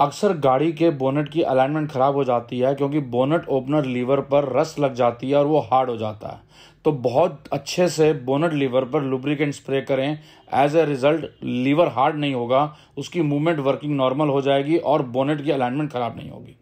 अक्सर गाड़ी के बोनट की अलाइनमेंट ख़राब हो जाती है क्योंकि बोनट ओपनर लीवर पर रस लग जाती है और वो हार्ड हो जाता है तो बहुत अच्छे से बोनट लीवर पर लुब्रिकेंट स्प्रे करें as a result lever hard नहीं होगा उसकी मूवमेंट वर्किंग नॉर्मल हो जाएगी और बोनट की अलाइनमेंट ख़राब नहीं होगी